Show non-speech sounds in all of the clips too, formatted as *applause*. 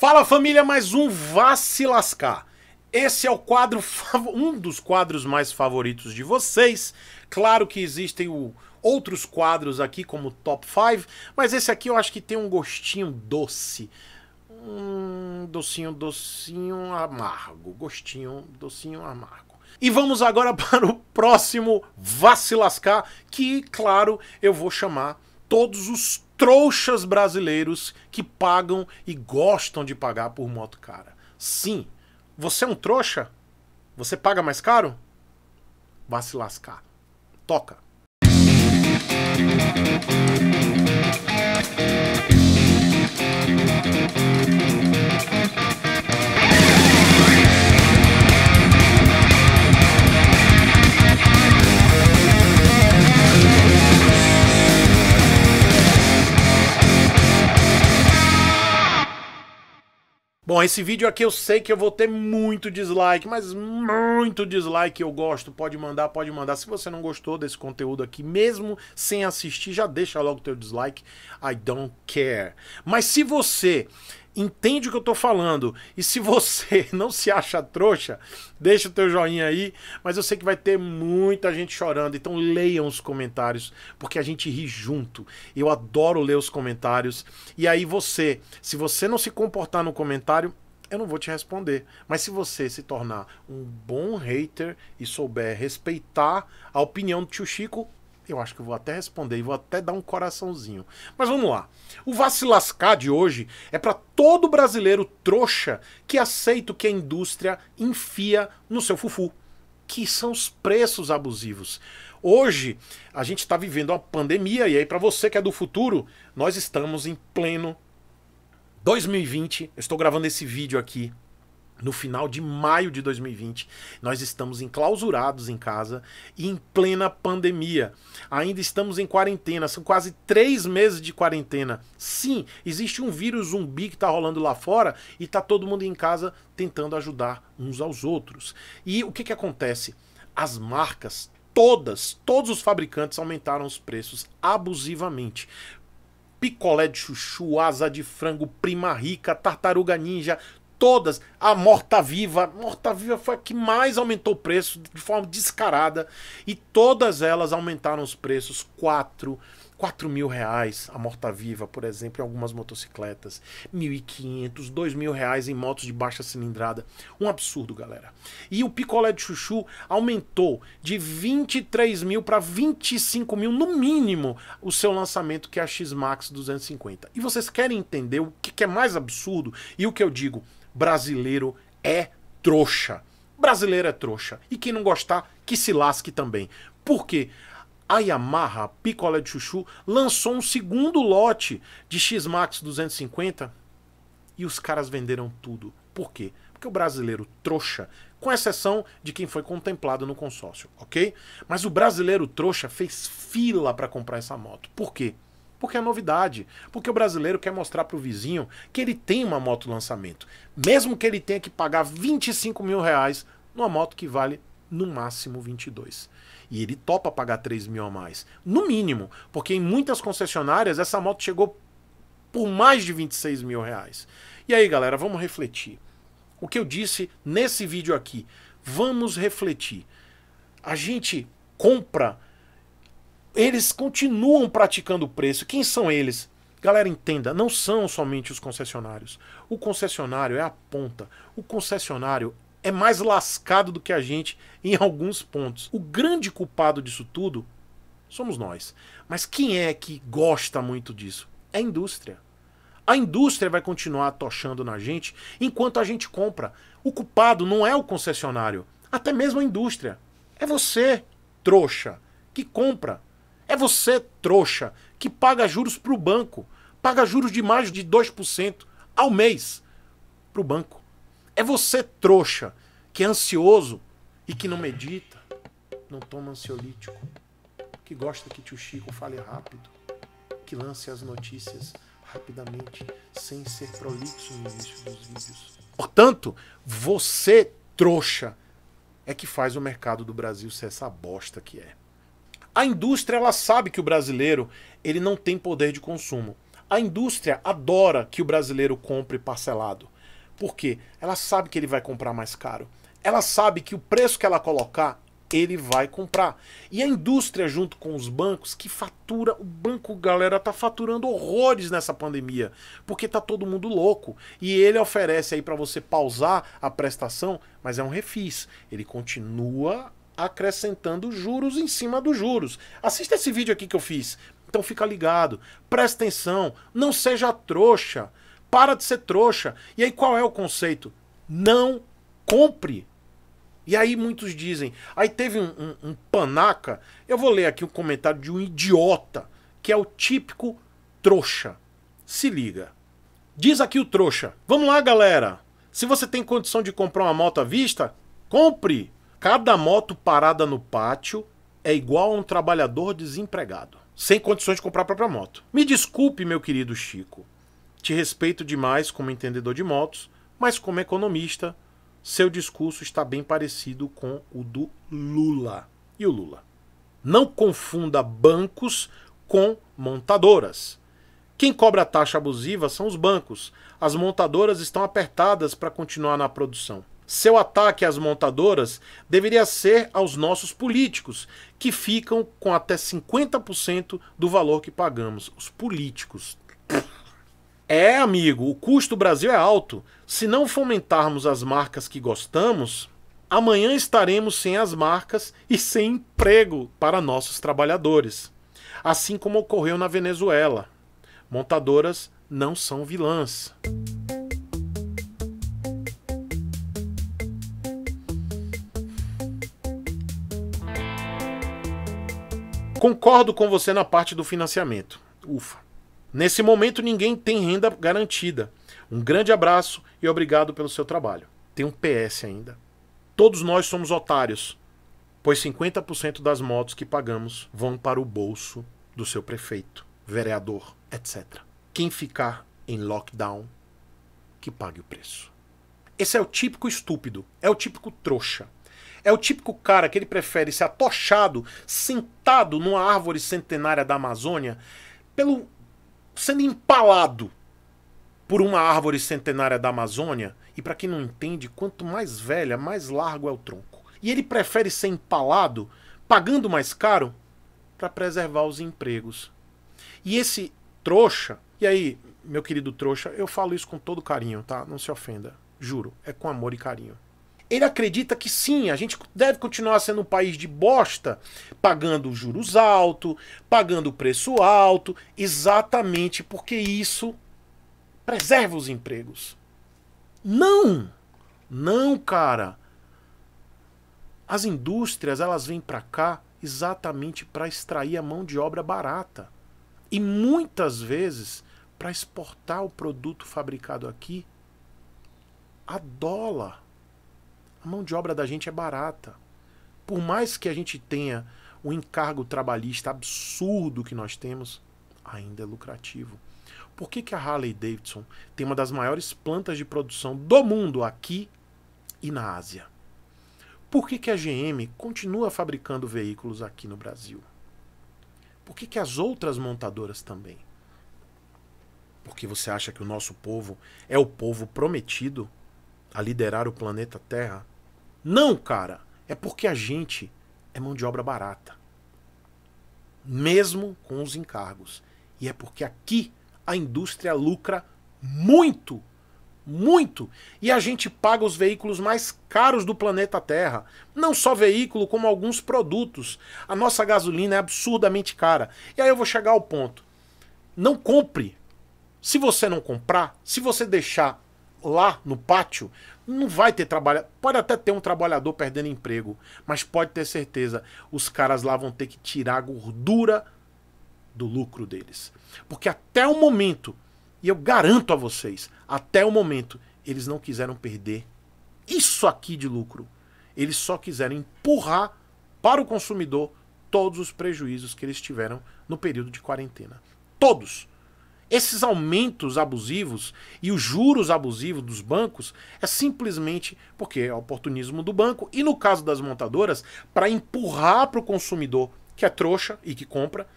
Fala família, mais um vacilascar. Esse é o quadro, *laughs* um dos quadros mais favoritos de vocês. Claro que existem o, outros quadros aqui, como Top 5, mas esse aqui eu acho que tem um gostinho doce. Um docinho, docinho amargo. Gostinho, docinho amargo. E vamos agora *laughs* para o próximo vacilascar, que, claro, eu vou chamar todos os trouxas brasileiros que pagam e gostam de pagar por moto cara. Sim, você é um trouxa? Você paga mais caro? Vá se lascar. Toca. Bom, esse vídeo aqui eu sei que eu vou ter muito dislike, mas muito dislike eu gosto. Pode mandar, pode mandar. Se você não gostou desse conteúdo aqui, mesmo sem assistir, já deixa logo teu dislike. I don't care. Mas se você entende o que eu estou falando. E se você *laughs* não se acha trouxa, deixa o teu joinha aí, mas eu sei que vai ter muita gente chorando, então leiam os comentários, porque a gente ri junto. Eu adoro ler os comentários. E aí você, se você não se comportar no comentário, eu não vou te responder. Mas se você se tornar um bom hater e souber respeitar a opinião do tio Chico, eu acho que vou até responder e vou até dar um coraçãozinho. Mas vamos lá. O vacilascar de hoje é para todo brasileiro trouxa que aceita o que a indústria enfia no seu fufu, que são os preços abusivos. Hoje a gente está vivendo uma pandemia e aí para você que é do futuro, nós estamos em pleno 2020. Eu estou gravando esse vídeo aqui no final de maio de 2020, nós estamos enclausurados em casa e em plena pandemia. Ainda estamos em quarentena, são quase três meses de quarentena. Sim, existe um vírus zumbi que está rolando lá fora e está todo mundo em casa tentando ajudar uns aos outros. E o que, que acontece? As marcas, todas, todos os fabricantes aumentaram os preços abusivamente picolé de chuchu, asa de frango, prima rica, tartaruga ninja, todas. A morta-viva. Morta-viva foi a que mais aumentou o preço de forma descarada. E todas elas aumentaram os preços 4, 4 mil reais a morta-viva, por exemplo, em algumas motocicletas. 1.500, 2 mil reais em motos de baixa cilindrada. Um absurdo, galera. E o picolé de chuchu aumentou de 23 mil para 25 mil, no mínimo, o seu lançamento, que é a X-Max 250. E vocês querem entender o que é mais absurdo? E o que eu digo? brasileiro é trouxa. Brasileiro é trouxa. E quem não gostar, que se lasque também. Por quê? a Yamaha Picolé de Chuchu lançou um segundo lote de X-Max 250 e os caras venderam tudo. Por quê? Porque o brasileiro trouxa, com exceção de quem foi contemplado no consórcio, ok? Mas o brasileiro trouxa fez fila para comprar essa moto. Por quê? Porque é novidade. Porque o brasileiro quer mostrar para o vizinho que ele tem uma moto lançamento. Mesmo que ele tenha que pagar 25 mil reais numa moto que vale no máximo 22. E ele topa pagar 3 mil a mais. No mínimo. Porque em muitas concessionárias essa moto chegou por mais de 26 mil reais. E aí, galera, vamos refletir. O que eu disse nesse vídeo aqui. Vamos refletir. A gente compra eles continuam praticando o preço. Quem são eles? Galera, entenda, não são somente os concessionários. O concessionário é a ponta. O concessionário é mais lascado do que a gente em alguns pontos. O grande culpado disso tudo somos nós. Mas quem é que gosta muito disso? É a indústria. A indústria vai continuar tochando na gente enquanto a gente compra. O culpado não é o concessionário, até mesmo a indústria. É você, trouxa, que compra é você, trouxa, que paga juros para o banco. Paga juros de mais de 2% ao mês para o banco. É você, trouxa, que é ansioso e que não medita, não toma ansiolítico, que gosta que tio Chico fale rápido, que lance as notícias rapidamente, sem ser prolixo no início dos vídeos. Portanto, você, trouxa, é que faz o mercado do Brasil ser essa bosta que é. A indústria ela sabe que o brasileiro ele não tem poder de consumo. A indústria adora que o brasileiro compre parcelado. Por quê? Ela sabe que ele vai comprar mais caro. Ela sabe que o preço que ela colocar, ele vai comprar. E a indústria junto com os bancos que fatura, o banco, galera, tá faturando horrores nessa pandemia, porque tá todo mundo louco. E ele oferece aí para você pausar a prestação, mas é um refis. Ele continua acrescentando juros em cima dos juros. Assista esse vídeo aqui que eu fiz. Então fica ligado, presta atenção, não seja trouxa, para de ser trouxa. E aí qual é o conceito? Não compre. E aí muitos dizem, aí teve um, um, um panaca, eu vou ler aqui um comentário de um idiota, que é o típico trouxa. Se liga. Diz aqui o trouxa. Vamos lá, galera. Se você tem condição de comprar uma moto à vista, compre. Cada moto parada no pátio é igual a um trabalhador desempregado, sem condições de comprar a própria moto. Me desculpe, meu querido Chico. Te respeito demais como entendedor de motos, mas como economista, seu discurso está bem parecido com o do Lula. E o Lula? Não confunda bancos com montadoras. Quem cobra a taxa abusiva são os bancos. As montadoras estão apertadas para continuar na produção. Seu ataque às montadoras deveria ser aos nossos políticos, que ficam com até 50% do valor que pagamos. Os políticos. É, amigo, o custo do Brasil é alto. Se não fomentarmos as marcas que gostamos, amanhã estaremos sem as marcas e sem emprego para nossos trabalhadores. Assim como ocorreu na Venezuela. Montadoras não são vilãs. Concordo com você na parte do financiamento. Ufa. Nesse momento ninguém tem renda garantida. Um grande abraço e obrigado pelo seu trabalho. Tem um PS ainda. Todos nós somos otários, pois 50% das motos que pagamos vão para o bolso do seu prefeito, vereador, etc. Quem ficar em lockdown, que pague o preço. Esse é o típico estúpido, é o típico trouxa. É o típico cara que ele prefere ser atochado, sentado numa árvore centenária da Amazônia, pelo sendo empalado por uma árvore centenária da Amazônia. E para quem não entende, quanto mais velha, mais largo é o tronco. E ele prefere ser empalado, pagando mais caro, para preservar os empregos. E esse trouxa, e aí, meu querido trouxa, eu falo isso com todo carinho, tá? Não se ofenda. Juro, é com amor e carinho ele acredita que sim, a gente deve continuar sendo um país de bosta, pagando juros alto, pagando preço alto, exatamente porque isso preserva os empregos. Não! Não, cara. As indústrias, elas vêm para cá exatamente para extrair a mão de obra barata e muitas vezes para exportar o produto fabricado aqui a dólar. A mão de obra da gente é barata. Por mais que a gente tenha o encargo trabalhista absurdo que nós temos, ainda é lucrativo. Por que, que a Harley Davidson tem uma das maiores plantas de produção do mundo aqui e na Ásia? Por que, que a GM continua fabricando veículos aqui no Brasil? Por que, que as outras montadoras também? Porque você acha que o nosso povo é o povo prometido a liderar o planeta Terra? Não, cara, é porque a gente é mão de obra barata. Mesmo com os encargos. E é porque aqui a indústria lucra muito, muito. E a gente paga os veículos mais caros do planeta Terra. Não só veículo, como alguns produtos. A nossa gasolina é absurdamente cara. E aí eu vou chegar ao ponto. Não compre. Se você não comprar, se você deixar lá no pátio, não vai ter trabalho. Pode até ter um trabalhador perdendo emprego, mas pode ter certeza, os caras lá vão ter que tirar a gordura do lucro deles. Porque até o momento, e eu garanto a vocês, até o momento, eles não quiseram perder isso aqui de lucro. Eles só quiseram empurrar para o consumidor todos os prejuízos que eles tiveram no período de quarentena. Todos. Esses aumentos abusivos e os juros abusivos dos bancos é simplesmente porque é oportunismo do banco e, no caso das montadoras, para empurrar para o consumidor que é trouxa e que compra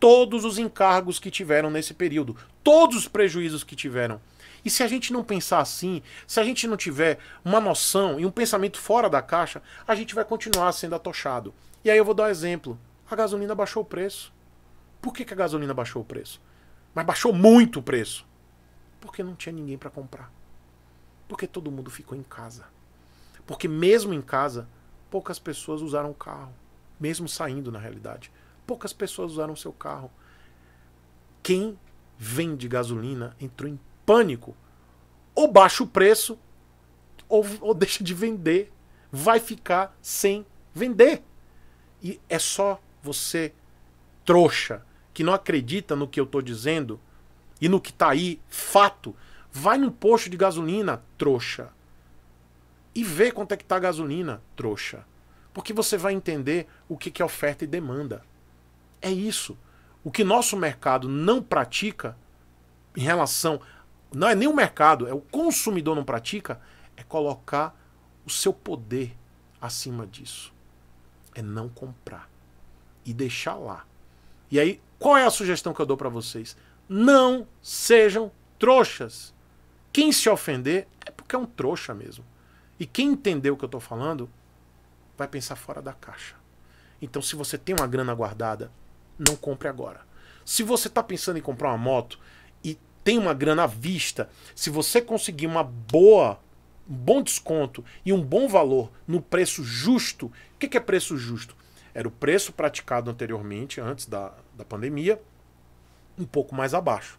todos os encargos que tiveram nesse período, todos os prejuízos que tiveram. E se a gente não pensar assim, se a gente não tiver uma noção e um pensamento fora da caixa, a gente vai continuar sendo atochado. E aí eu vou dar um exemplo. A gasolina baixou o preço. Por que, que a gasolina baixou o preço? Mas baixou muito o preço. Porque não tinha ninguém para comprar. Porque todo mundo ficou em casa. Porque mesmo em casa, poucas pessoas usaram o carro. Mesmo saindo, na realidade. Poucas pessoas usaram seu carro. Quem vende gasolina entrou em pânico. Ou baixa o preço, ou, ou deixa de vender. Vai ficar sem vender. E é só você, trouxa, que não acredita no que eu estou dizendo e no que está aí, fato, vai num posto de gasolina, trouxa. E vê quanto é que está a gasolina, trouxa. Porque você vai entender o que, que é oferta e demanda. É isso. O que nosso mercado não pratica em relação. Não é nem o mercado, é o consumidor não pratica, é colocar o seu poder acima disso. É não comprar e deixar lá. E aí qual é a sugestão que eu dou para vocês? Não sejam trouxas. Quem se ofender é porque é um trouxa mesmo. E quem entender o que eu estou falando vai pensar fora da caixa. Então, se você tem uma grana guardada, não compre agora. Se você está pensando em comprar uma moto e tem uma grana à vista, se você conseguir uma boa, um bom desconto e um bom valor no preço justo, o que, que é preço justo? Era o preço praticado anteriormente, antes da, da pandemia, um pouco mais abaixo.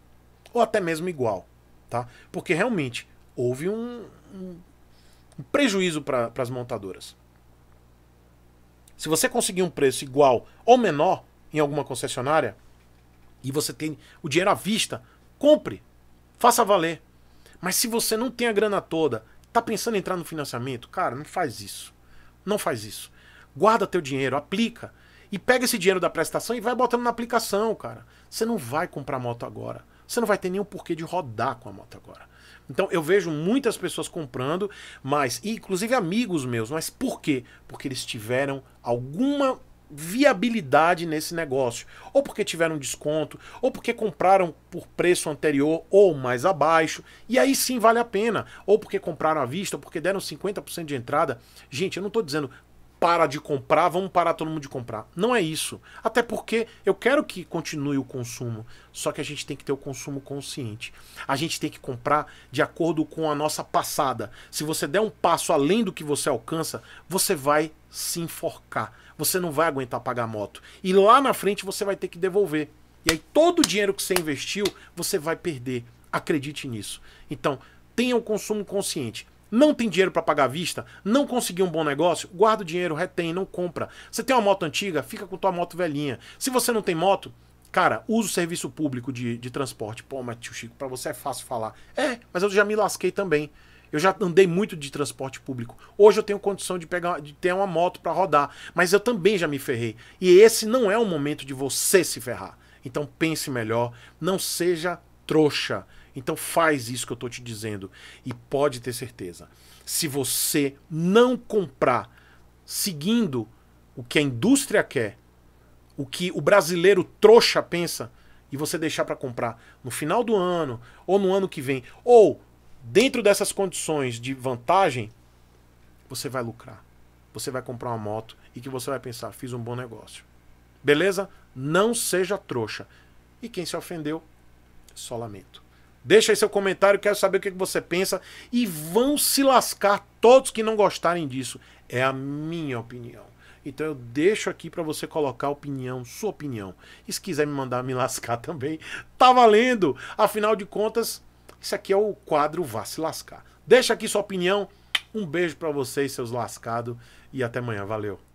Ou até mesmo igual. Tá? Porque realmente houve um, um, prejuízo para as montadoras. Se você conseguir um preço igual ou menor em alguma concessionária e você tem o dinheiro à vista, compre, faça valer. Mas se você não tem a grana toda, tá pensando em entrar no financiamento, cara, não faz isso. Não faz isso. Guarda teu dinheiro, aplica. E pega esse dinheiro da prestação e vai botando na aplicação, cara. Você não vai comprar moto agora. Você não vai ter nenhum porquê de rodar com a moto agora. Então eu vejo muitas pessoas comprando, mas, inclusive amigos meus, mas por quê? Porque eles tiveram alguma viabilidade nesse negócio, ou porque tiveram desconto, ou porque compraram por preço anterior ou mais abaixo, e aí sim vale a pena, ou porque compraram à vista, ou porque deram 50% de entrada. Gente, eu não estou dizendo para de comprar, vamos parar todo mundo de comprar. Não é isso. Até porque eu quero que continue o consumo, só que a gente tem que ter o consumo consciente. A gente tem que comprar de acordo com a nossa passada. Se você der um passo além do que você alcança, você vai se enforcar. Você não vai aguentar pagar a moto. E lá na frente você vai ter que devolver. E aí todo o dinheiro que você investiu, você vai perder. Acredite nisso. Então, tenha o um consumo consciente não tem dinheiro para pagar à vista, não conseguiu um bom negócio, guarda o dinheiro, retém, não compra. Você tem uma moto antiga, fica com tua moto velhinha. Se você não tem moto, cara, usa o serviço público de, de transporte. Pô, mas tio Chico, para você é fácil falar. É, mas eu já me lasquei também. Eu já andei muito de transporte público. Hoje eu tenho condição de pegar, de ter uma moto para rodar, mas eu também já me ferrei. E esse não é o momento de você se ferrar. Então pense melhor, não seja trouxa. Então faz isso que eu estou te dizendo e pode ter certeza. Se você não comprar seguindo o que a indústria quer, o que o brasileiro trouxa pensa, e você deixar para comprar no final do ano ou no ano que vem, ou dentro dessas condições de vantagem, você vai lucrar. Você vai comprar uma moto e que você vai pensar, fiz um bom negócio. Beleza? Não seja trouxa. E quem se ofendeu, só lamento. Deixa aí seu comentário, quero saber o que você pensa. E vão se lascar todos que não gostarem disso. É a minha opinião. Então eu deixo aqui para você colocar opinião, sua opinião. E se quiser me mandar me lascar *laughs* também, tá valendo. Afinal de contas, isso aqui é o quadro Vá se lascar. Deixa aqui sua opinião. Um beijo para vocês, seus lascados, e até amanhã. Valeu.